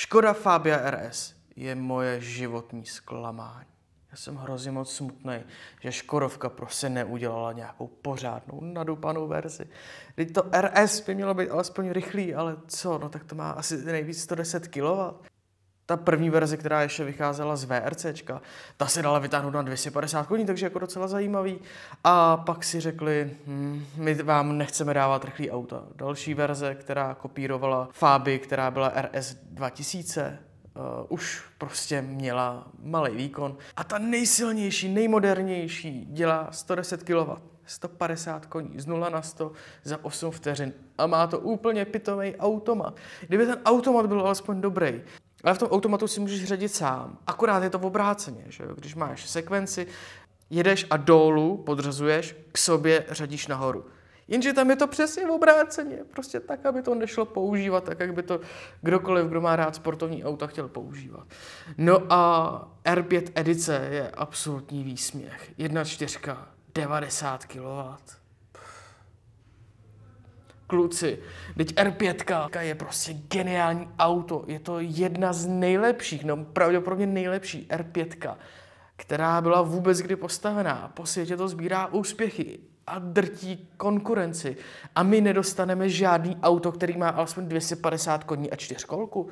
Škoda Fabia RS je moje životní zklamání. Já jsem hrozně moc smutný, že Škodovka prostě neudělala nějakou pořádnou nadupanou verzi. Teď to RS by mělo být alespoň rychlý, ale co, no tak to má asi nejvíc 110 kW ta první verze, která ještě vycházela z VRCčka, ta se dala vytáhnout na 250 koní, takže jako docela zajímavý. A pak si řekli, hm, my vám nechceme dávat rychlý auta. Další verze, která kopírovala Fabi, která byla RS 2000, uh, už prostě měla malý výkon. A ta nejsilnější, nejmodernější dělá 110 kW. 150 koní z 0 na 100 za 8 vteřin a má to úplně pitomý automat. Kdyby ten automat byl alespoň dobrý, ale v tom automatu si můžeš ředit sám. Akorát je to v obráceně, že jo? Když máš sekvenci, jedeš a dolů podřazuješ, k sobě řadíš nahoru. Jenže tam je to přesně v obráceně, prostě tak, aby to nešlo používat, tak, jak by to kdokoliv, kdo má rád sportovní auta, chtěl používat. No a R5 edice je absolutní výsměch. 1.4, 90 kW kluci. Teď R5 je prostě geniální auto, je to jedna z nejlepších, no pravděpodobně nejlepší R5, která byla vůbec kdy postavená. Po světě to sbírá úspěchy a drtí konkurenci. A my nedostaneme žádný auto, který má alespoň 250 koní a čtyřkolku.